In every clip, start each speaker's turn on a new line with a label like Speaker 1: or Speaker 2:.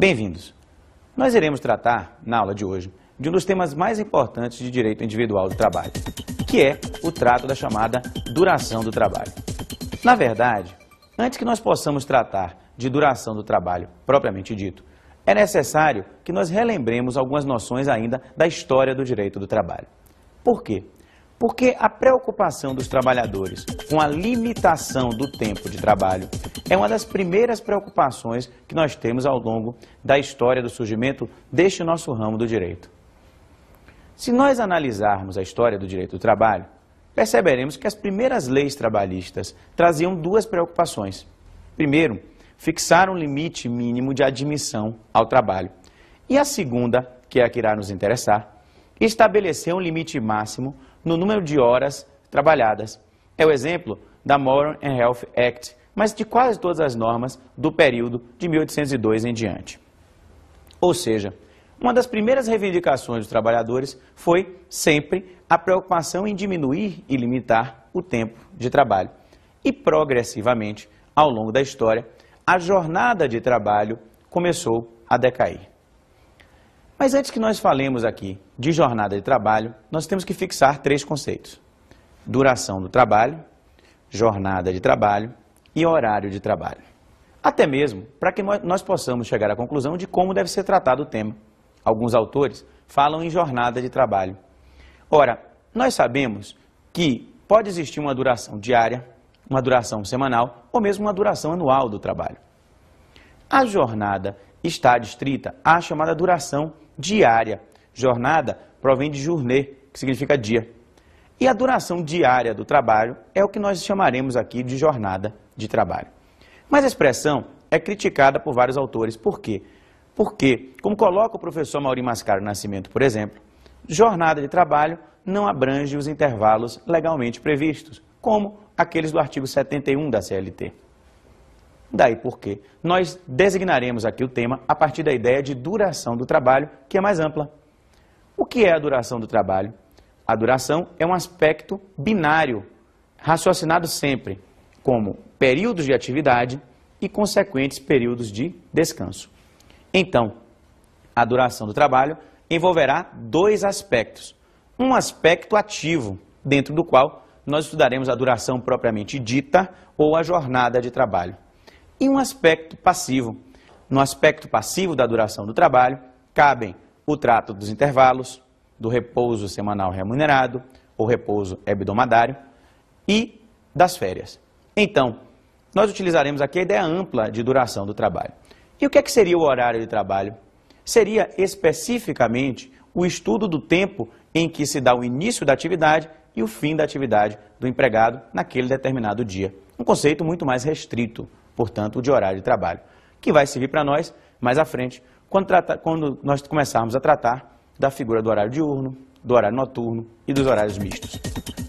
Speaker 1: Bem-vindos! Nós iremos tratar, na aula de hoje, de um dos temas mais importantes de direito individual do trabalho, que é o trato da chamada duração do trabalho. Na verdade, antes que nós possamos tratar de duração do trabalho propriamente dito, é necessário que nós relembremos algumas noções ainda da história do direito do trabalho. Por quê? Porque a preocupação dos trabalhadores com a limitação do tempo de trabalho é uma das primeiras preocupações que nós temos ao longo da história do surgimento deste nosso ramo do direito. Se nós analisarmos a história do direito do trabalho, perceberemos que as primeiras leis trabalhistas traziam duas preocupações. Primeiro, fixar um limite mínimo de admissão ao trabalho. E a segunda, que é a que irá nos interessar, estabelecer um limite máximo no número de horas trabalhadas. É o exemplo da Modern and Health Act, mas de quase todas as normas do período de 1802 em diante. Ou seja, uma das primeiras reivindicações dos trabalhadores foi sempre a preocupação em diminuir e limitar o tempo de trabalho. E progressivamente, ao longo da história, a jornada de trabalho começou a decair. Mas antes que nós falemos aqui de jornada de trabalho, nós temos que fixar três conceitos: duração do trabalho, jornada de trabalho e horário de trabalho. Até mesmo para que nós possamos chegar à conclusão de como deve ser tratado o tema. Alguns autores falam em jornada de trabalho. Ora, nós sabemos que pode existir uma duração diária, uma duração semanal ou mesmo uma duração anual do trabalho. A jornada está adstrita à chamada duração diária. Jornada provém de journée, que significa dia. E a duração diária do trabalho é o que nós chamaremos aqui de jornada de trabalho. Mas a expressão é criticada por vários autores. Por quê? Porque, como coloca o professor Maurício Mascaro Nascimento, por exemplo, jornada de trabalho não abrange os intervalos legalmente previstos, como aqueles do artigo 71 da CLT. Daí porque nós designaremos aqui o tema a partir da ideia de duração do trabalho, que é mais ampla. O que é a duração do trabalho? A duração é um aspecto binário, raciocinado sempre, como períodos de atividade e consequentes períodos de descanso. Então, a duração do trabalho envolverá dois aspectos. Um aspecto ativo, dentro do qual nós estudaremos a duração propriamente dita ou a jornada de trabalho e um aspecto passivo. No aspecto passivo da duração do trabalho, cabem o trato dos intervalos, do repouso semanal remunerado, ou repouso hebdomadário, e das férias. Então, nós utilizaremos aqui a ideia ampla de duração do trabalho. E o que, é que seria o horário de trabalho? Seria especificamente o estudo do tempo em que se dá o início da atividade e o fim da atividade do empregado naquele determinado dia. Um conceito muito mais restrito portanto, o de horário de trabalho, que vai servir para nós mais à frente, quando, trata, quando nós começarmos a tratar da figura do horário diurno, do horário noturno e dos horários mistos.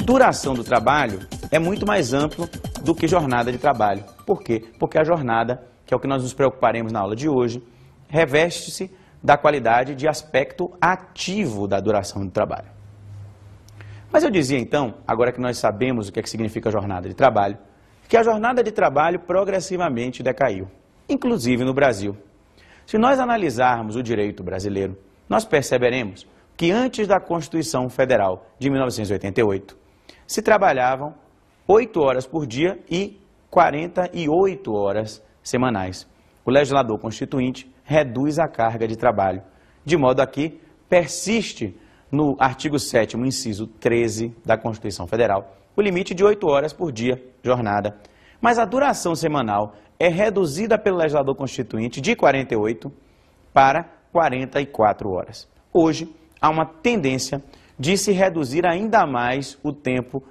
Speaker 1: Duração do trabalho é muito mais amplo do que jornada de trabalho. Por quê? Porque a jornada, que é o que nós nos preocuparemos na aula de hoje, reveste-se da qualidade de aspecto ativo da duração do trabalho. Mas eu dizia então, agora que nós sabemos o que, é que significa jornada de trabalho, que a jornada de trabalho progressivamente decaiu, inclusive no Brasil. Se nós analisarmos o direito brasileiro, nós perceberemos que antes da Constituição Federal de 1988, se trabalhavam 8 horas por dia e 48 horas semanais. O legislador constituinte reduz a carga de trabalho, de modo a que persiste no artigo 7 inciso 13 da Constituição Federal, o limite de 8 horas por dia, jornada. Mas a duração semanal é reduzida pelo legislador constituinte de 48 para 44 horas. Hoje, há uma tendência de se reduzir ainda mais o tempo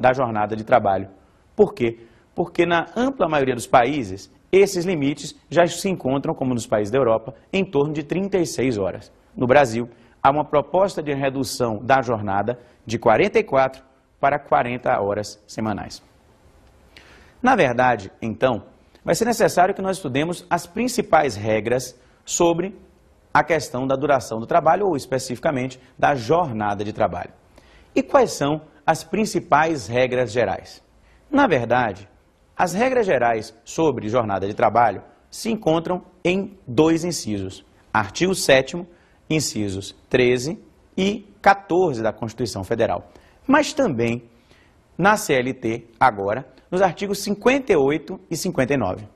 Speaker 1: da jornada de trabalho. Por quê? Porque na ampla maioria dos países, esses limites já se encontram, como nos países da Europa, em torno de 36 horas. No Brasil, há uma proposta de redução da jornada de 44 para 40 horas semanais. Na verdade, então, vai ser necessário que nós estudemos as principais regras sobre a questão da duração do trabalho, ou especificamente da jornada de trabalho. E quais são as principais regras gerais? Na verdade, as regras gerais sobre jornada de trabalho se encontram em dois incisos: artigo 7, incisos 13 e 14 da Constituição Federal mas também na CLT, agora, nos artigos 58 e 59.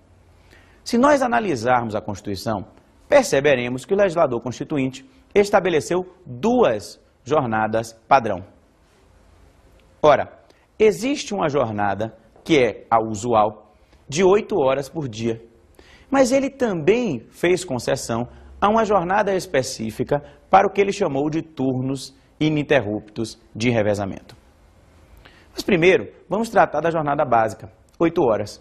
Speaker 1: Se nós analisarmos a Constituição, perceberemos que o legislador constituinte estabeleceu duas jornadas padrão. Ora, existe uma jornada que é a usual, de oito horas por dia. Mas ele também fez concessão a uma jornada específica para o que ele chamou de turnos ininterruptos de revezamento. Mas primeiro, vamos tratar da jornada básica, 8 horas.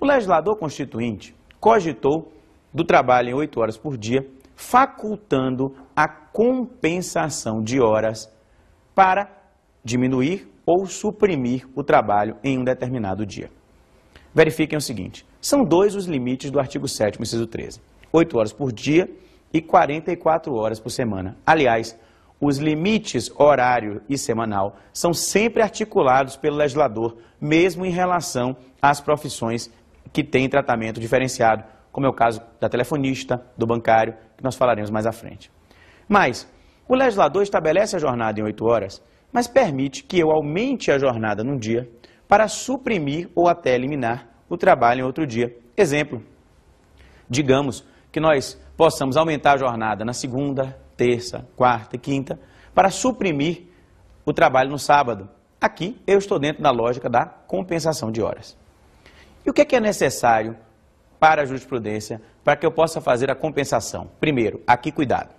Speaker 1: O legislador constituinte cogitou do trabalho em 8 horas por dia, facultando a compensação de horas para diminuir ou suprimir o trabalho em um determinado dia. Verifiquem o seguinte, são dois os limites do artigo 7º, inciso 13. 8 horas por dia e 44 horas por semana. Aliás, os limites horário e semanal são sempre articulados pelo legislador, mesmo em relação às profissões que têm tratamento diferenciado, como é o caso da telefonista, do bancário, que nós falaremos mais à frente. Mas, o legislador estabelece a jornada em 8 horas, mas permite que eu aumente a jornada num dia para suprimir ou até eliminar o trabalho em outro dia. Exemplo, digamos que nós possamos aumentar a jornada na segunda, terça, quarta e quinta, para suprimir o trabalho no sábado. Aqui eu estou dentro da lógica da compensação de horas. E o que é, que é necessário para a jurisprudência para que eu possa fazer a compensação? Primeiro, aqui cuidado.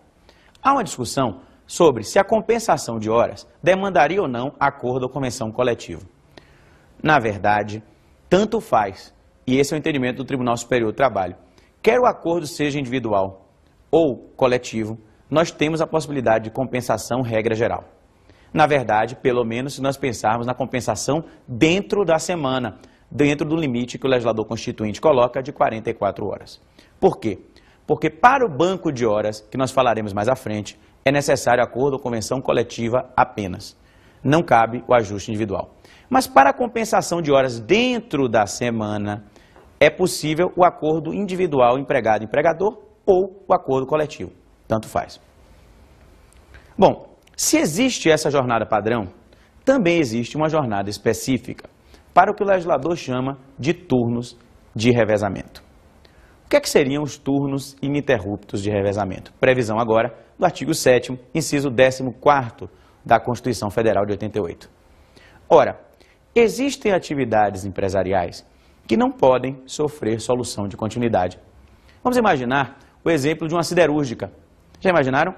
Speaker 1: Há uma discussão sobre se a compensação de horas demandaria ou não acordo ou convenção coletiva. Na verdade, tanto faz, e esse é o entendimento do Tribunal Superior do Trabalho, quer o acordo seja individual ou coletivo, nós temos a possibilidade de compensação regra geral. Na verdade, pelo menos se nós pensarmos na compensação dentro da semana, dentro do limite que o legislador constituinte coloca de 44 horas. Por quê? Porque para o banco de horas, que nós falaremos mais à frente, é necessário acordo ou convenção coletiva apenas. Não cabe o ajuste individual. Mas para a compensação de horas dentro da semana, é possível o acordo individual empregado-empregador ou o acordo coletivo. Tanto faz. Bom, se existe essa jornada padrão, também existe uma jornada específica para o que o legislador chama de turnos de revezamento. O que, é que seriam os turnos ininterruptos de revezamento? Previsão agora do artigo 7 inciso 14º da Constituição Federal de 88. Ora, existem atividades empresariais que não podem sofrer solução de continuidade. Vamos imaginar o exemplo de uma siderúrgica já imaginaram?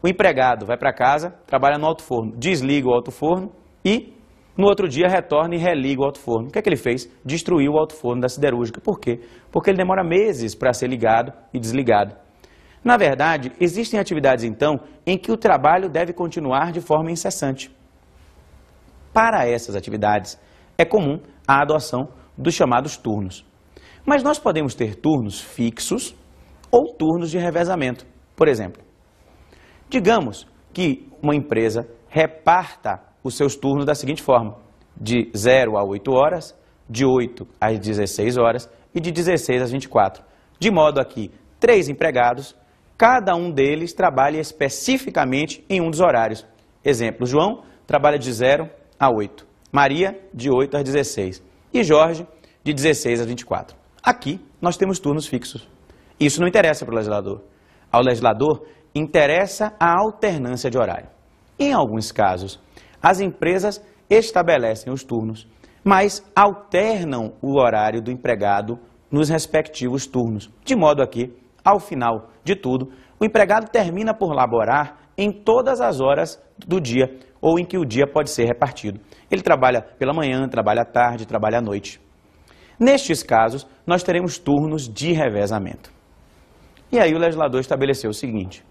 Speaker 1: O empregado vai para casa, trabalha no alto forno, desliga o alto forno e no outro dia retorna e religa o alto forno. O que é que ele fez? Destruiu o alto forno da siderúrgica. Por quê? Porque ele demora meses para ser ligado e desligado. Na verdade, existem atividades então em que o trabalho deve continuar de forma incessante. Para essas atividades, é comum a adoção dos chamados turnos. Mas nós podemos ter turnos fixos ou turnos de revezamento. Por exemplo, digamos que uma empresa reparta os seus turnos da seguinte forma: de 0 a 8 horas, de 8 às 16 horas e de 16 às 24. De modo a que três empregados, cada um deles trabalha especificamente em um dos horários. Exemplo: João trabalha de 0 a 8, Maria de 8 às 16 e Jorge de 16 às 24. Aqui nós temos turnos fixos. Isso não interessa para o legislador ao legislador interessa a alternância de horário. Em alguns casos, as empresas estabelecem os turnos, mas alternam o horário do empregado nos respectivos turnos, de modo a que, ao final de tudo, o empregado termina por laborar em todas as horas do dia ou em que o dia pode ser repartido. Ele trabalha pela manhã, trabalha à tarde, trabalha à noite. Nestes casos, nós teremos turnos de revezamento. E aí o legislador estabeleceu o seguinte: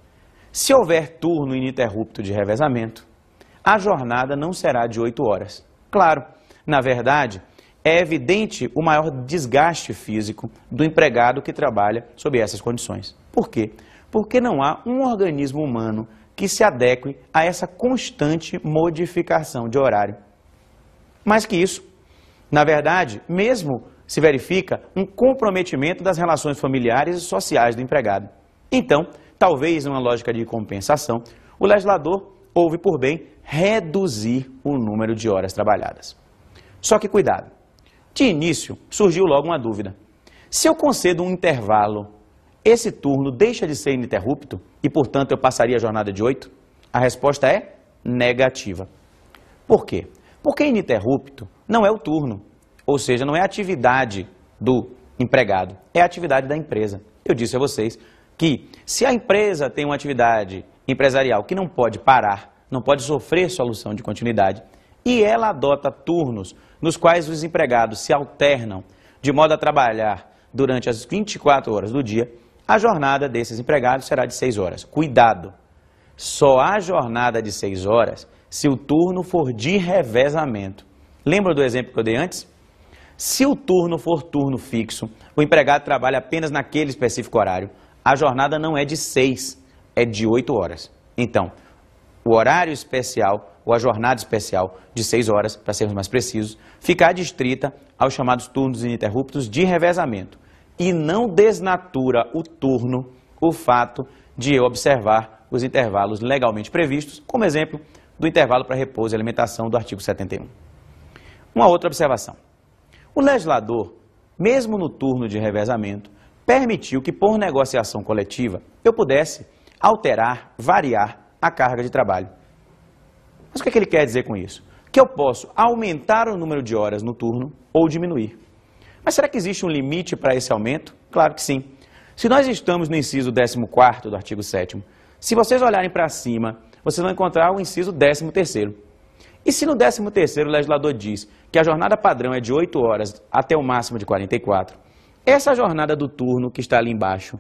Speaker 1: se houver turno ininterrupto de revezamento, a jornada não será de oito horas. Claro, na verdade, é evidente o maior desgaste físico do empregado que trabalha sob essas condições. Por quê? Porque não há um organismo humano que se adeque a essa constante modificação de horário. Mais que isso, na verdade, mesmo se verifica um comprometimento das relações familiares e sociais do empregado. Então, talvez numa lógica de compensação, o legislador houve por bem reduzir o número de horas trabalhadas. Só que cuidado. De início, surgiu logo uma dúvida. Se eu concedo um intervalo, esse turno deixa de ser ininterrupto e, portanto, eu passaria a jornada de oito? A resposta é negativa. Por quê? Porque ininterrupto não é o turno, ou seja, não é atividade do empregado, é atividade da empresa. Eu disse a vocês que se a empresa tem uma atividade empresarial que não pode parar, não pode sofrer solução de continuidade, e ela adota turnos nos quais os empregados se alternam de modo a trabalhar durante as 24 horas do dia, a jornada desses empregados será de 6 horas. Cuidado! Só há jornada de 6 horas se o turno for de revezamento. Lembra do exemplo que eu dei antes? Se o turno for turno fixo, o empregado trabalha apenas naquele específico horário. A jornada não é de seis, é de oito horas. Então, o horário especial ou a jornada especial de seis horas, para sermos mais precisos, ficar distrita aos chamados turnos ininterruptos de revezamento. E não desnatura o turno o fato de eu observar os intervalos legalmente previstos, como exemplo do intervalo para repouso e alimentação do artigo 71. Uma outra observação. O legislador, mesmo no turno de revezamento, permitiu que, por negociação coletiva, eu pudesse alterar, variar a carga de trabalho. Mas o que, é que ele quer dizer com isso? Que eu posso aumentar o número de horas no turno ou diminuir. Mas será que existe um limite para esse aumento? Claro que sim. Se nós estamos no inciso 14 do artigo 7 se vocês olharem para cima, vocês vão encontrar o inciso 13 e se no 13º o legislador diz que a jornada padrão é de 8 horas até o máximo de 44, essa jornada do turno que está ali embaixo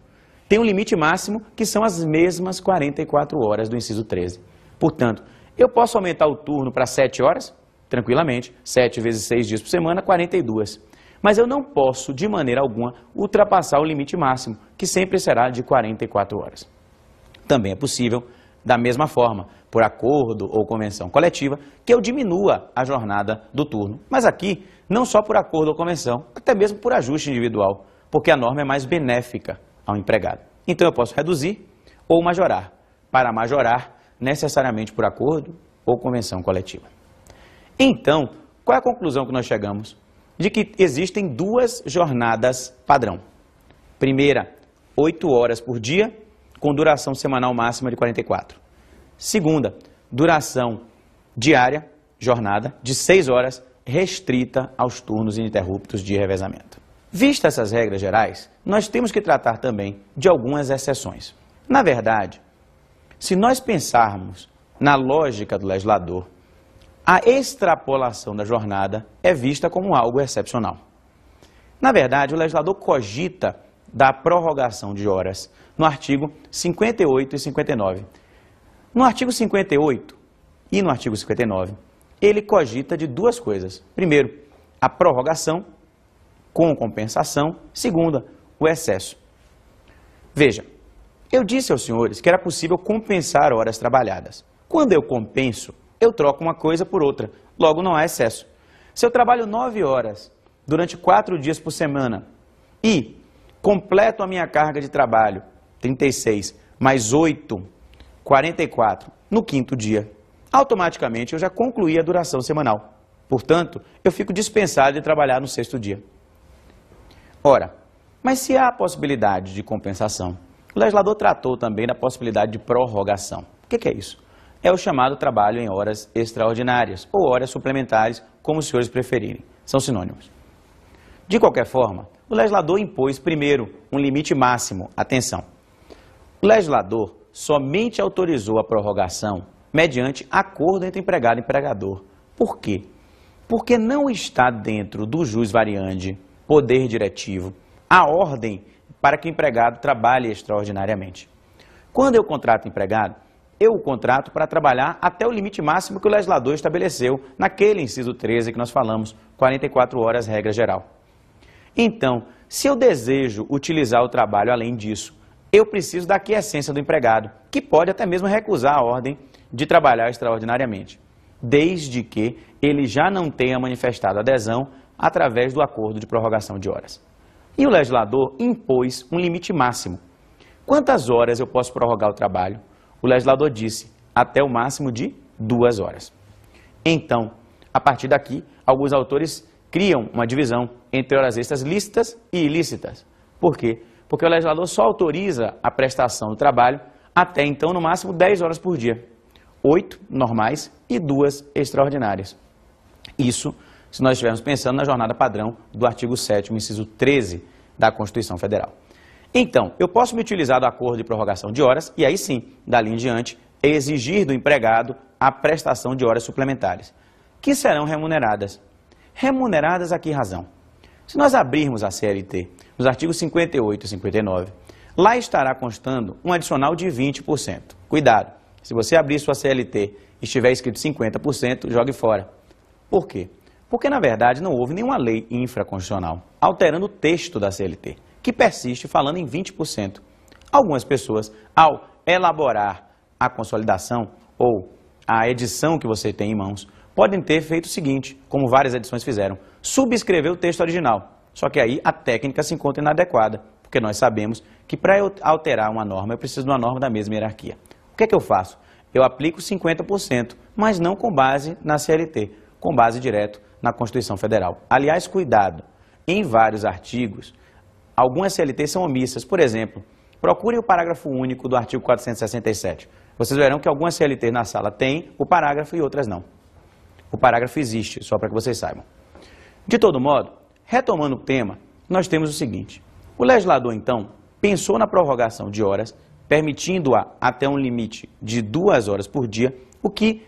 Speaker 1: tem um limite máximo que são as mesmas 44 horas do inciso 13. Portanto, eu posso aumentar o turno para 7 horas? Tranquilamente, 7 vezes 6 dias por semana, 42. Mas eu não posso, de maneira alguma, ultrapassar o limite máximo, que sempre será de 44 horas. Também é possível da mesma forma, por acordo ou convenção coletiva, que eu diminua a jornada do turno. Mas aqui, não só por acordo ou convenção, até mesmo por ajuste individual, porque a norma é mais benéfica ao empregado. Então eu posso reduzir ou majorar. Para majorar, necessariamente por acordo ou convenção coletiva. Então, qual é a conclusão que nós chegamos? De que existem duas jornadas padrão. Primeira, 8 horas por dia, com duração semanal máxima de 44. Segunda, duração diária, jornada, de 6 horas, restrita aos turnos ininterruptos de revezamento. Vistas essas regras gerais, nós temos que tratar também de algumas exceções. Na verdade, se nós pensarmos na lógica do legislador, a extrapolação da jornada é vista como algo excepcional. Na verdade, o legislador cogita da prorrogação de horas no artigo 58 e 59. No artigo 58 e no artigo 59, ele cogita de duas coisas. Primeiro, a prorrogação com compensação. Segunda, o excesso. Veja, eu disse aos senhores que era possível compensar horas trabalhadas. Quando eu compenso, eu troco uma coisa por outra, logo não há excesso. Se eu trabalho nove horas durante quatro dias por semana e completo a minha carga de trabalho 36, mais 8, 44. No quinto dia, automaticamente eu já concluí a duração semanal. Portanto, eu fico dispensado de trabalhar no sexto dia. Ora, mas se há a possibilidade de compensação, o legislador tratou também da possibilidade de prorrogação. O que é isso? É o chamado trabalho em horas extraordinárias ou horas suplementares, como os senhores preferirem. São sinônimos. De qualquer forma, o legislador impôs primeiro um limite máximo, atenção, o legislador somente autorizou a prorrogação mediante acordo entre empregado e empregador. Por quê? Porque não está dentro do jus variandi, poder diretivo, a ordem para que o empregado trabalhe extraordinariamente. Quando eu contrato empregado, eu o contrato para trabalhar até o limite máximo que o legislador estabeleceu naquele inciso 13 que nós falamos, 44 horas, regra geral. Então, se eu desejo utilizar o trabalho além disso, eu preciso da quiescência do empregado, que pode até mesmo recusar a ordem de trabalhar extraordinariamente, desde que ele já não tenha manifestado adesão através do acordo de prorrogação de horas. E o legislador impôs um limite máximo. Quantas horas eu posso prorrogar o trabalho? O legislador disse, até o máximo de duas horas. Então, a partir daqui, alguns autores criam uma divisão entre horas extras lícitas e ilícitas. Por quê? porque o legislador só autoriza a prestação do trabalho até então, no máximo, 10 horas por dia. Oito normais e duas extraordinárias. Isso se nós estivermos pensando na jornada padrão do artigo 7 inciso 13 da Constituição Federal. Então, eu posso me utilizar do acordo de prorrogação de horas e aí sim, dali em diante, exigir do empregado a prestação de horas suplementares, que serão remuneradas. Remuneradas a que razão? Se nós abrirmos a CLT nos artigos 58 e 59, lá estará constando um adicional de 20%. Cuidado, se você abrir sua CLT e estiver escrito 50%, jogue fora. Por quê? Porque, na verdade, não houve nenhuma lei infraconstitucional alterando o texto da CLT, que persiste falando em 20%. Algumas pessoas, ao elaborar a consolidação ou a edição que você tem em mãos, podem ter feito o seguinte, como várias edições fizeram subscrever o texto original. Só que aí a técnica se encontra inadequada, porque nós sabemos que para eu alterar uma norma, eu preciso de uma norma da mesma hierarquia. O que é que eu faço? Eu aplico 50%, mas não com base na CLT, com base direto na Constituição Federal. Aliás, cuidado, em vários artigos, algumas CLTs são omissas. Por exemplo, procurem o parágrafo único do artigo 467. Vocês verão que algumas CLTs na sala têm o parágrafo e outras não. O parágrafo existe, só para que vocês saibam. De todo modo, retomando o tema, nós temos o seguinte. O legislador, então, pensou na prorrogação de horas, permitindo-a até um limite de duas horas por dia, o que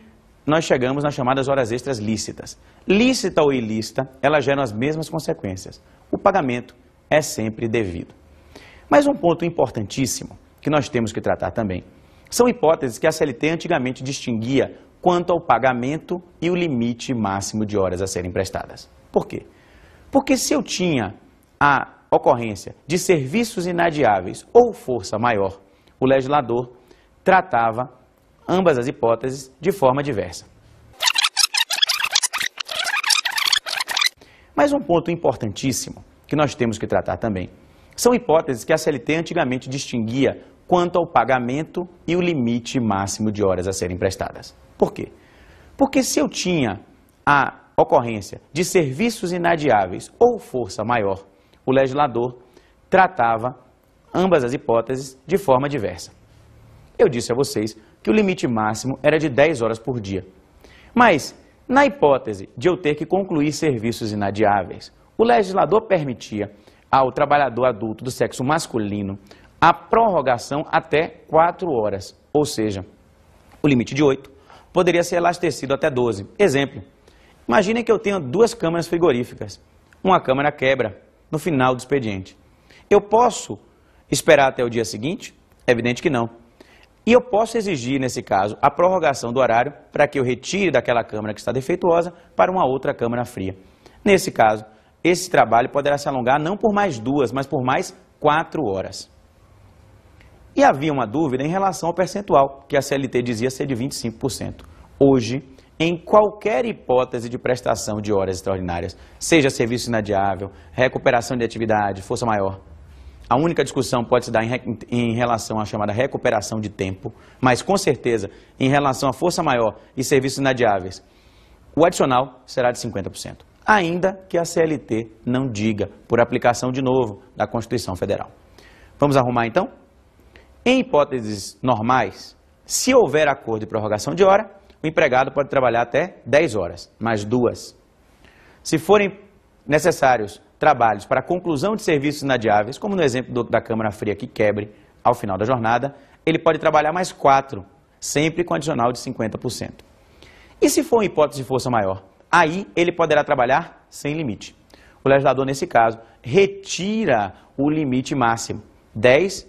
Speaker 1: nós chegamos nas chamadas horas extras lícitas. Lícita ou ilícita, elas geram as mesmas consequências. O pagamento é sempre devido. Mas um ponto importantíssimo que nós temos que tratar também são hipóteses que a CLT antigamente distinguia quanto ao pagamento e o limite máximo de horas a serem prestadas. Por quê? Porque se eu tinha a ocorrência de serviços inadiáveis ou força maior, o legislador tratava ambas as hipóteses de forma diversa. Mas um ponto importantíssimo que nós temos que tratar também são hipóteses que a CLT antigamente distinguia quanto ao pagamento e o limite máximo de horas a serem prestadas. Por quê? Porque se eu tinha a ocorrência de serviços inadiáveis ou força maior, o legislador tratava ambas as hipóteses de forma diversa. Eu disse a vocês que o limite máximo era de 10 horas por dia. Mas, na hipótese de eu ter que concluir serviços inadiáveis, o legislador permitia ao trabalhador adulto do sexo masculino a prorrogação até 4 horas, ou seja, o limite de 8 poderia ser elastecido até 12. Exemplo, Imagine que eu tenho duas câmaras frigoríficas. Uma câmara quebra no final do expediente. Eu posso esperar até o dia seguinte? É evidente que não. E eu posso exigir, nesse caso, a prorrogação do horário para que eu retire daquela câmara que está defeituosa para uma outra câmara fria. Nesse caso, esse trabalho poderá se alongar não por mais duas, mas por mais quatro horas. E havia uma dúvida em relação ao percentual, que a CLT dizia ser de 25%. Hoje, em qualquer hipótese de prestação de horas extraordinárias, seja serviço inadiável, recuperação de atividade, força maior. A única discussão pode se dar em, em, relação à chamada recuperação de tempo, mas com certeza em relação à força maior e serviços inadiáveis. O adicional será de 50%, ainda que a CLT não diga, por aplicação de novo da Constituição Federal. Vamos arrumar então? Em hipóteses normais, se houver acordo de prorrogação de hora, o empregado pode trabalhar até 10 horas, mais duas. Se forem necessários trabalhos para conclusão de serviços inadiáveis, como no exemplo do, da Câmara Fria que quebre ao final da jornada, ele pode trabalhar mais quatro, sempre com adicional de 50%. E se for uma hipótese de força maior, aí ele poderá trabalhar sem limite. O legislador, nesse caso, retira o limite máximo, 10,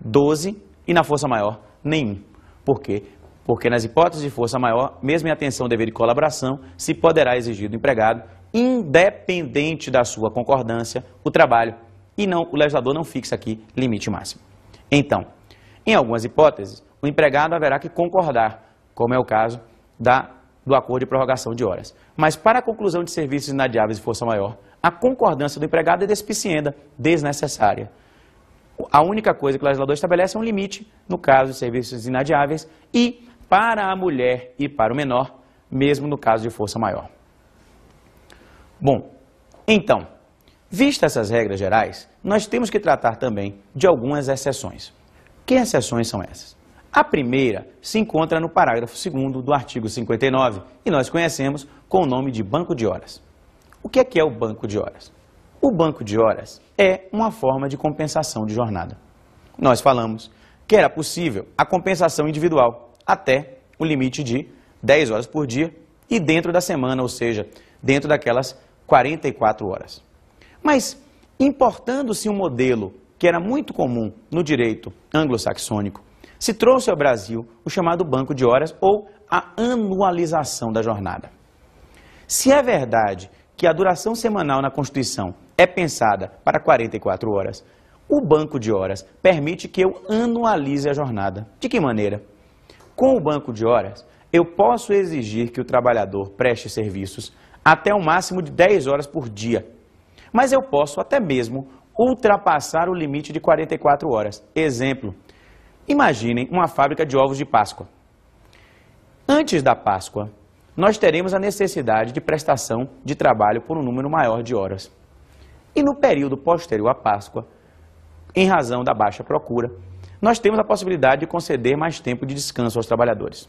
Speaker 1: 12 e na força maior, nenhum. Por quê? porque nas hipóteses de força maior, mesmo em atenção ao dever de colaboração, se poderá exigir do empregado, independente da sua concordância, o trabalho e não o legislador não fixa aqui limite máximo. Então, em algumas hipóteses, o empregado haverá que concordar, como é o caso da, do acordo de prorrogação de horas. Mas para a conclusão de serviços inadiáveis de força maior, a concordância do empregado é despicienda, desnecessária. A única coisa que o legislador estabelece é um limite no caso de serviços inadiáveis e para a mulher e para o menor, mesmo no caso de força maior. Bom, então, vistas essas regras gerais, nós temos que tratar também de algumas exceções. Que exceções são essas? A primeira se encontra no parágrafo 2 do artigo 59 e nós conhecemos com o nome de banco de horas. O que é que é o banco de horas? O banco de horas é uma forma de compensação de jornada. Nós falamos que era possível a compensação individual, até o limite de 10 horas por dia e dentro da semana, ou seja, dentro daquelas 44 horas. Mas, importando-se um modelo que era muito comum no direito anglo-saxônico, se trouxe ao Brasil o chamado banco de horas ou a anualização da jornada. Se é verdade que a duração semanal na Constituição é pensada para 44 horas, o banco de horas permite que eu anualize a jornada. De que maneira? Com o banco de horas, eu posso exigir que o trabalhador preste serviços até um máximo de 10 horas por dia. Mas eu posso até mesmo ultrapassar o limite de 44 horas. Exemplo, imaginem uma fábrica de ovos de Páscoa. Antes da Páscoa, nós teremos a necessidade de prestação de trabalho por um número maior de horas. E no período posterior à Páscoa, em razão da baixa procura, nós temos a possibilidade de conceder mais tempo de descanso aos trabalhadores.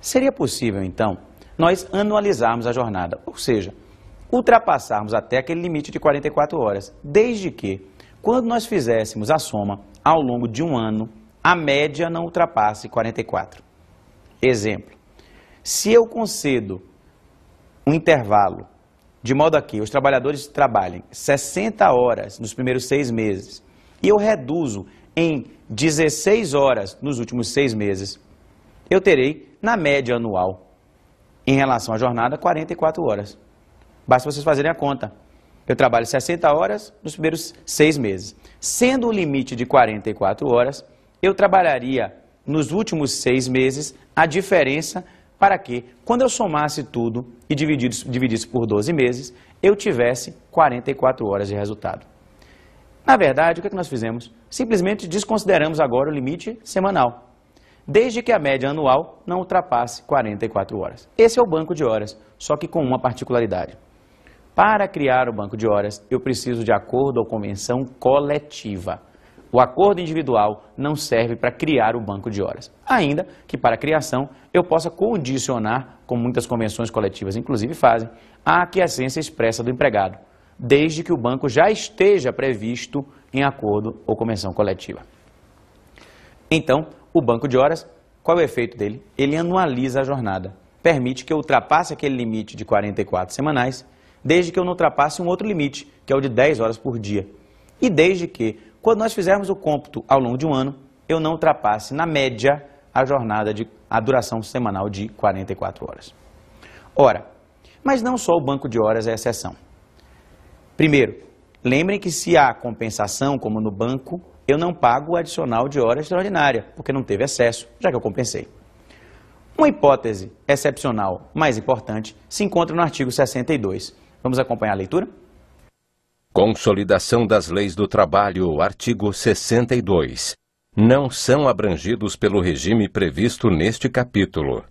Speaker 1: Seria possível, então, nós anualizarmos a jornada, ou seja, ultrapassarmos até aquele limite de 44 horas, desde que, quando nós fizéssemos a soma ao longo de um ano, a média não ultrapasse 44. Exemplo, se eu concedo um intervalo, de modo a que os trabalhadores trabalhem 60 horas nos primeiros seis meses, e eu reduzo em 16 horas nos últimos seis meses, eu terei, na média anual, em relação à jornada, 44 horas. Basta vocês fazerem a conta. Eu trabalho 60 horas nos primeiros seis meses. Sendo o limite de 44 horas, eu trabalharia nos últimos seis meses a diferença para que, quando eu somasse tudo e dividisse, por 12 meses, eu tivesse 44 horas de resultado. Na verdade, o que, é que nós fizemos? Simplesmente desconsideramos agora o limite semanal, desde que a média anual não ultrapasse 44 horas. Esse é o banco de horas, só que com uma particularidade. Para criar o banco de horas, eu preciso de acordo ou convenção coletiva. O acordo individual não serve para criar o banco de horas. Ainda que para a criação eu possa condicionar, como muitas convenções coletivas inclusive fazem, a aquiescência expressa do empregado desde que o banco já esteja previsto em acordo ou convenção coletiva. Então, o banco de horas, qual é o efeito dele? Ele anualiza a jornada, permite que eu ultrapasse aquele limite de 44 semanais, desde que eu não ultrapasse um outro limite, que é o de 10 horas por dia. E desde que, quando nós fizermos o cômputo ao longo de um ano, eu não ultrapasse, na média, a jornada, de, a duração semanal de 44 horas. Ora, mas não só o banco de horas é exceção. Primeiro, lembrem que se há compensação, como no banco, eu não pago o adicional de hora extraordinária, porque não teve excesso, já que eu compensei. Uma hipótese excepcional mais importante se encontra no artigo 62. Vamos acompanhar a leitura? Consolidação das leis do trabalho, artigo 62. Não são abrangidos pelo regime previsto neste capítulo.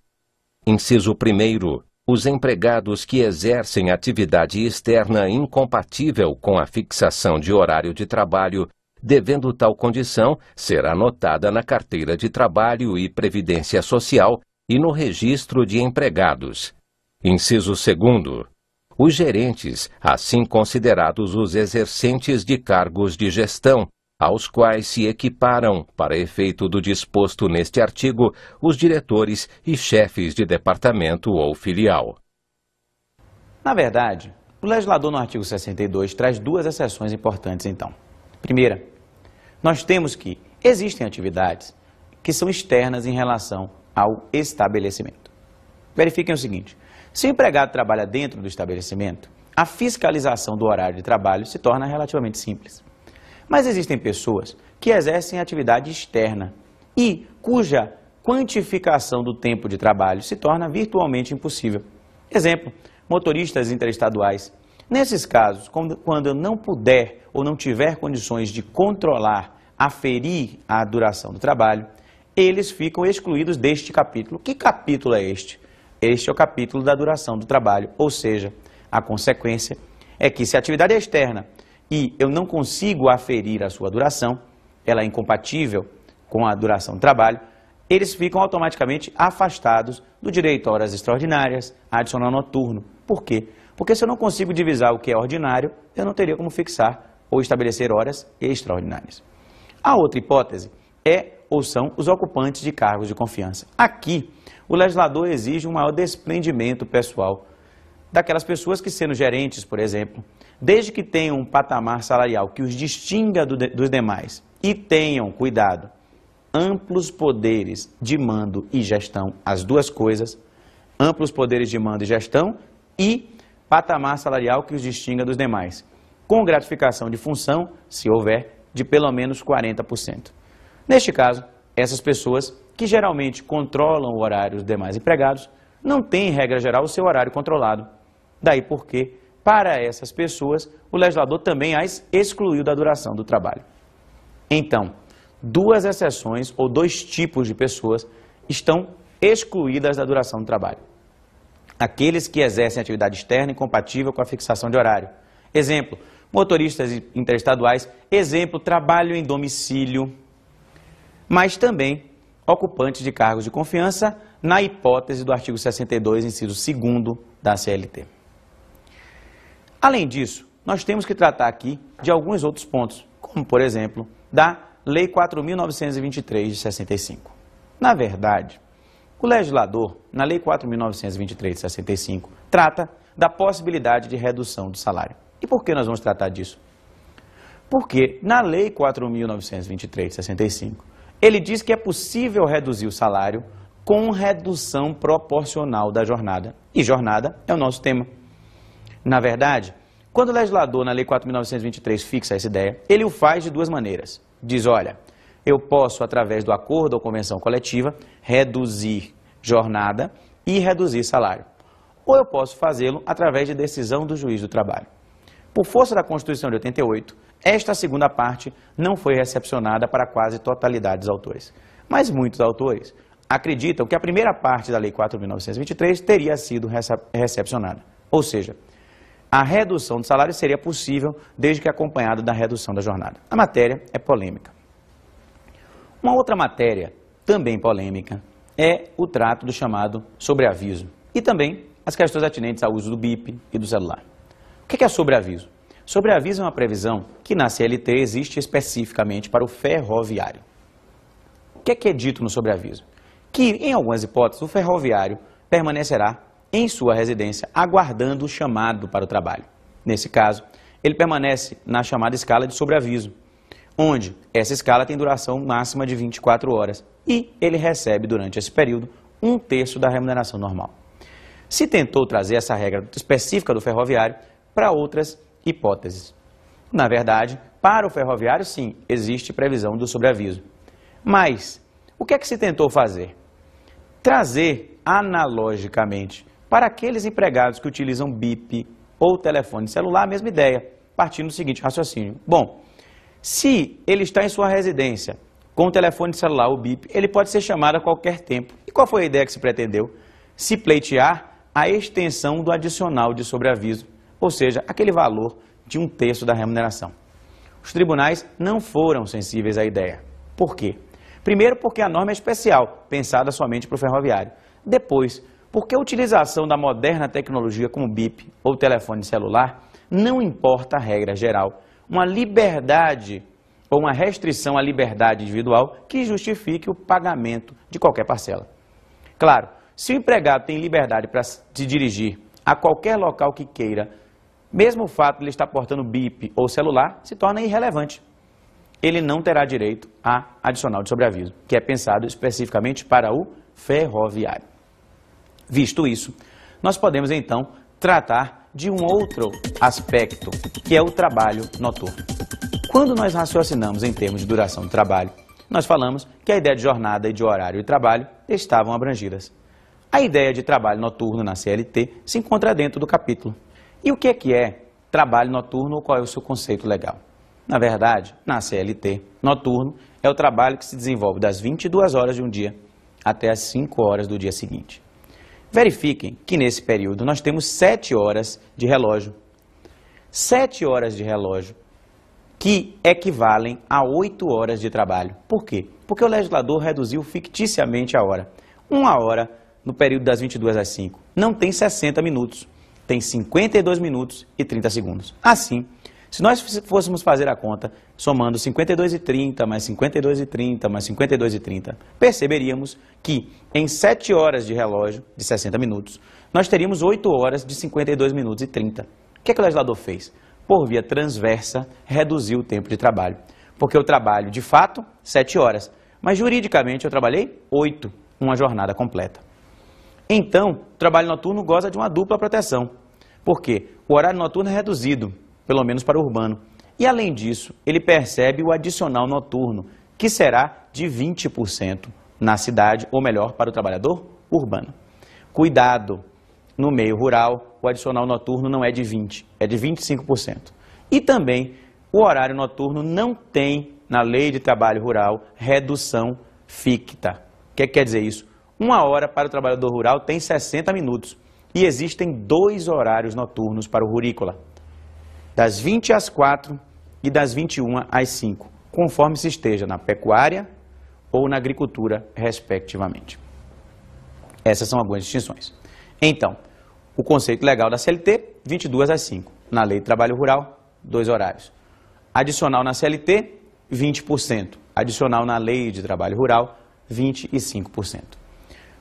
Speaker 1: Inciso 1 os empregados que exercem atividade externa incompatível com a fixação de horário de trabalho, devendo tal condição ser anotada na carteira de trabalho e previdência social e no registro de empregados. Inciso 2. Os gerentes, assim considerados os exercentes de cargos de gestão, aos quais se equiparam, para efeito do disposto neste artigo, os diretores e chefes de departamento ou filial. Na verdade, o legislador no artigo 62 traz duas exceções importantes, então. Primeira, nós temos que existem atividades que são externas em relação ao estabelecimento. Verifiquem o seguinte, se o empregado trabalha dentro do estabelecimento, a fiscalização do horário de trabalho se torna relativamente simples. Mas existem pessoas que exercem atividade externa e cuja quantificação do tempo de trabalho se torna virtualmente impossível. Exemplo, motoristas interestaduais. Nesses casos, quando eu não puder ou não tiver condições de controlar, aferir a duração do trabalho, eles ficam excluídos deste capítulo. Que capítulo é este? Este é o capítulo da duração do trabalho, ou seja, a consequência é que se a atividade é externa e eu não consigo aferir a sua duração, ela é incompatível com a duração do trabalho, eles ficam automaticamente afastados do direito a horas extraordinárias, adicional noturno. Por quê? Porque se eu não consigo divisar o que é ordinário, eu não teria como fixar ou estabelecer horas extraordinárias. A outra hipótese é ou são os ocupantes de cargos de confiança. Aqui, o legislador exige um maior desprendimento pessoal daquelas pessoas que, sendo gerentes, por exemplo, desde que tenham um patamar salarial que os distinga do de, dos demais e tenham, cuidado, amplos poderes de mando e gestão, as duas coisas, amplos poderes de mando e gestão e patamar salarial que os distinga dos demais, com gratificação de função, se houver, de pelo menos 40%. Neste caso, essas pessoas que geralmente controlam o horário dos demais empregados, não têm, em regra geral, o seu horário controlado. Daí porque para essas pessoas, o legislador também as excluiu da duração do trabalho. Então, duas exceções ou dois tipos de pessoas estão excluídas da duração do trabalho. Aqueles que exercem atividade externa incompatível com a fixação de horário. Exemplo, motoristas interestaduais. Exemplo, trabalho em domicílio. Mas também ocupantes de cargos de confiança na hipótese do artigo 62, inciso 2 da CLT. Além disso, nós temos que tratar aqui de alguns outros pontos, como, por exemplo, da Lei 4.923 de 65. Na verdade, o legislador, na Lei 4.923 de 65, trata da possibilidade de redução do salário. E por que nós vamos tratar disso? Porque na Lei 4.923 de 65, ele diz que é possível reduzir o salário com redução proporcional da jornada. E jornada é o nosso tema. Na verdade, quando o legislador, na Lei 4.923, fixa essa ideia, ele o faz de duas maneiras. Diz, olha, eu posso, através do acordo ou convenção coletiva, reduzir jornada e reduzir salário. Ou eu posso fazê-lo através de decisão do juiz do trabalho. Por força da Constituição de 88, esta segunda parte não foi recepcionada para quase totalidade dos autores. Mas muitos autores acreditam que a primeira parte da Lei 4.923 teria sido recepcionada. Ou seja, a redução do salário seria possível desde que acompanhada da redução da jornada. A matéria é polêmica. Uma outra matéria, também polêmica, é o trato do chamado sobreaviso e também as questões atinentes ao uso do BIP e do celular. O que é, é sobreaviso? Sobreaviso é uma previsão que na CLT existe especificamente para o ferroviário. O que é, que é dito no sobreaviso? Que, em algumas hipóteses, o ferroviário permanecerá em sua residência, aguardando o chamado para o trabalho. Nesse caso, ele permanece na chamada escala de sobreaviso, onde essa escala tem duração máxima de 24 horas e ele recebe durante esse período um terço da remuneração normal. Se tentou trazer essa regra específica do ferroviário para outras hipóteses. Na verdade, para o ferroviário, sim, existe previsão do sobreaviso. Mas, o que é que se tentou fazer? Trazer, analogicamente, para aqueles empregados que utilizam BIP ou telefone celular, a mesma ideia, partindo do seguinte raciocínio. Bom, se ele está em sua residência com o telefone celular, ou BIP, ele pode ser chamado a qualquer tempo. E qual foi a ideia que se pretendeu? Se pleitear a extensão do adicional de sobreaviso, ou seja, aquele valor de um terço da remuneração. Os tribunais não foram sensíveis à ideia. Por quê? Primeiro, porque a norma é especial, pensada somente para o ferroviário. Depois, porque a utilização da moderna tecnologia como BIP ou telefone celular não importa a regra geral. Uma liberdade ou uma restrição à liberdade individual que justifique o pagamento de qualquer parcela. Claro, se o empregado tem liberdade para se dirigir a qualquer local que queira, mesmo o fato de ele estar portando BIP ou celular se torna irrelevante. Ele não terá direito a adicional de sobreaviso, que é pensado especificamente para o ferroviário. Visto isso, nós podemos então tratar de um outro aspecto, que é o trabalho noturno. Quando nós raciocinamos em termos de duração do trabalho, nós falamos que a ideia de jornada e de horário e trabalho estavam abrangidas. A ideia de trabalho noturno na CLT se encontra dentro do capítulo. E o que é que é trabalho noturno ou qual é o seu conceito legal? Na verdade, na CLT, noturno é o trabalho que se desenvolve das 22 horas de um dia até as 5 horas do dia seguinte. Verifiquem que nesse período nós temos sete horas de relógio. Sete horas de relógio que equivalem a oito horas de trabalho. Por quê? Porque o legislador reduziu ficticiamente a hora. Uma hora no período das 22 às 5 não tem 60 minutos, tem 52 minutos e 30 segundos. Assim, se nós fôssemos fazer a conta, somando 52,30 mais 52,30 mais 52,30, perceberíamos que em 7 horas de relógio, de 60 minutos, nós teríamos 8 horas de 52 minutos e 30. O que, é que o legislador fez? Por via transversa, reduziu o tempo de trabalho. Porque eu trabalho, de fato, 7 horas, mas juridicamente eu trabalhei 8, uma jornada completa. Então, o trabalho noturno goza de uma dupla proteção. Por quê? O horário noturno é reduzido pelo menos para o urbano. E além disso, ele percebe o adicional noturno, que será de 20% na cidade, ou melhor, para o trabalhador urbano. Cuidado, no meio rural, o adicional noturno não é de 20%, é de 25%. E também, o horário noturno não tem, na lei de trabalho rural, redução ficta. O que, é quer dizer isso? Uma hora para o trabalhador rural tem 60 minutos. E existem dois horários noturnos para o rurícola das 20 às 4 e das 21 às 5, conforme se esteja na pecuária ou na agricultura, respectivamente. Essas são algumas distinções. Então, o conceito legal da CLT, 22 às 5. Na Lei de Trabalho Rural, dois horários. Adicional na CLT, 20%. Adicional na Lei de Trabalho Rural, 25%.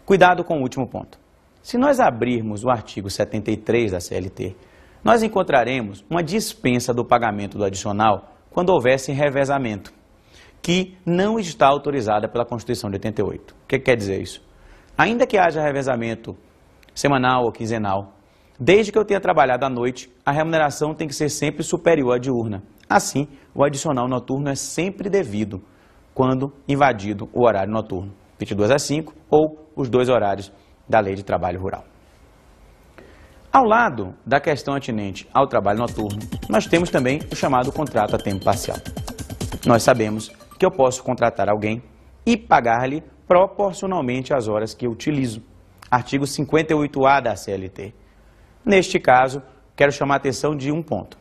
Speaker 1: Cuidado com o último ponto. Se nós abrirmos o artigo 73 da CLT nós encontraremos uma dispensa do pagamento do adicional quando houvesse revezamento, que não está autorizada pela Constituição de 88. O que quer dizer isso? Ainda que haja revezamento semanal ou quinzenal, desde que eu tenha trabalhado à noite, a remuneração tem que ser sempre superior à diurna. Assim, o adicional noturno é sempre devido quando invadido o horário noturno, 22 às 5 ou os dois horários da Lei de Trabalho Rural. Ao lado da questão atinente ao trabalho noturno, nós temos também o chamado contrato a tempo parcial. Nós sabemos que eu posso contratar alguém e pagar-lhe proporcionalmente às horas que eu utilizo. Artigo 58A da CLT. Neste caso, quero chamar a atenção de um ponto.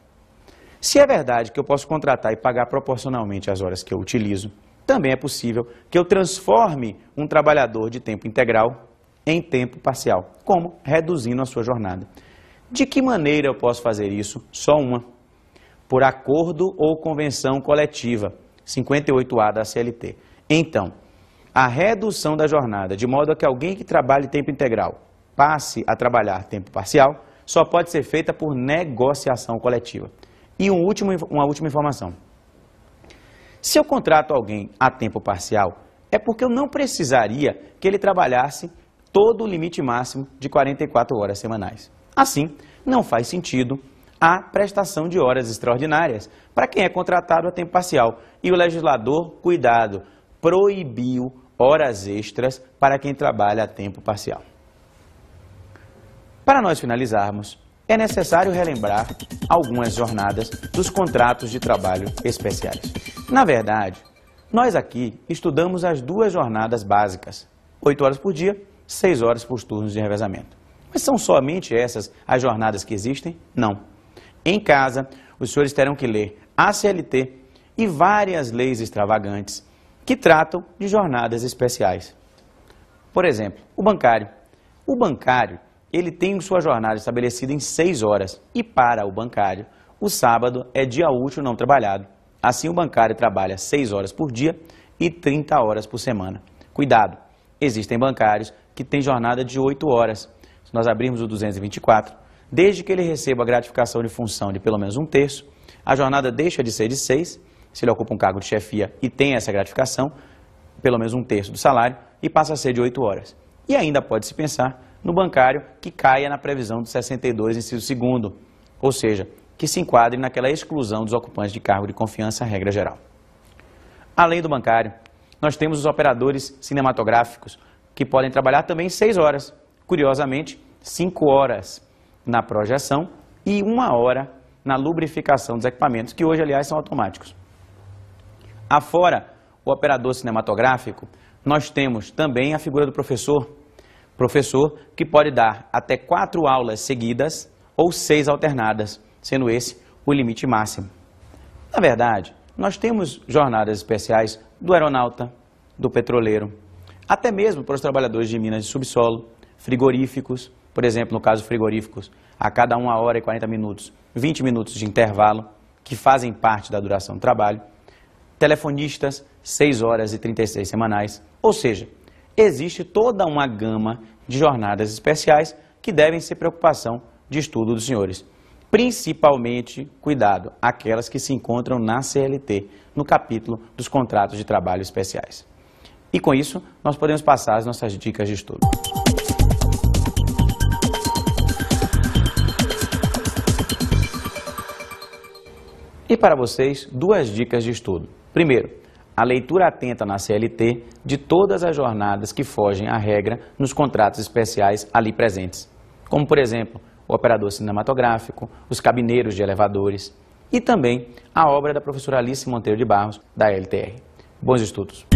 Speaker 1: Se é verdade que eu posso contratar e pagar proporcionalmente às horas que eu utilizo, também é possível que eu transforme um trabalhador de tempo integral em tempo parcial. Como? Reduzindo a sua jornada. De que maneira eu posso fazer isso? Só uma. Por acordo ou convenção coletiva, 58A da CLT. Então, a redução da jornada, de modo a que alguém que trabalhe tempo integral passe a trabalhar tempo parcial, só pode ser feita por negociação coletiva. E um último, uma última informação. Se eu contrato alguém a tempo parcial, é porque eu não precisaria que ele trabalhasse todo o limite máximo de 44 horas semanais. Assim, não faz sentido a prestação de horas extraordinárias para quem é contratado a tempo parcial. E o legislador, cuidado, proibiu horas extras para quem trabalha a tempo parcial. Para nós finalizarmos, é necessário relembrar algumas jornadas dos contratos de trabalho especiais. Na verdade, nós aqui estudamos as duas jornadas básicas, 8 horas por dia seis horas por turnos de revezamento. Mas são somente essas as jornadas que existem? Não. Em casa, os senhores terão que ler a CLT e várias leis extravagantes que tratam de jornadas especiais. Por exemplo, o bancário. O bancário, ele tem sua jornada estabelecida em seis horas e para o bancário, o sábado é dia útil não trabalhado. Assim, o bancário trabalha seis horas por dia e 30 horas por semana. Cuidado, existem bancários que tem jornada de 8 horas. Se nós abrimos o 224, desde que ele receba a gratificação de função de pelo menos um terço, a jornada deixa de ser de 6, se ele ocupa um cargo de chefia e tem essa gratificação, pelo menos um terço do salário, e passa a ser de 8 horas. E ainda pode-se pensar no bancário que caia na previsão do 62, inciso 2 ou seja, que se enquadre naquela exclusão dos ocupantes de cargo de confiança, regra geral. Além do bancário, nós temos os operadores cinematográficos, que podem trabalhar também 6 horas. Curiosamente, 5 horas na projeção e 1 hora na lubrificação dos equipamentos, que hoje, aliás, são automáticos. Afora o operador cinematográfico, nós temos também a figura do professor. Professor que pode dar até quatro aulas seguidas ou seis alternadas, sendo esse o limite máximo. Na verdade, nós temos jornadas especiais do aeronauta, do petroleiro, até mesmo para os trabalhadores de minas de subsolo, frigoríficos, por exemplo, no caso frigoríficos, a cada 1 hora e 40 minutos, 20 minutos de intervalo, que fazem parte da duração do trabalho, telefonistas, 6 horas e 36 semanais, ou seja, existe toda uma gama de jornadas especiais que devem ser preocupação de estudo dos senhores. Principalmente, cuidado, aquelas que se encontram na CLT, no capítulo dos contratos de trabalho especiais. E com isso, nós podemos passar as nossas dicas de estudo. E para vocês, duas dicas de estudo. Primeiro, a leitura atenta na CLT de todas as jornadas que fogem à regra nos contratos especiais ali presentes, como, por exemplo, o operador cinematográfico, os cabineiros de elevadores e também a obra da professora Alice Monteiro de Barros, da LTR. Bons estudos!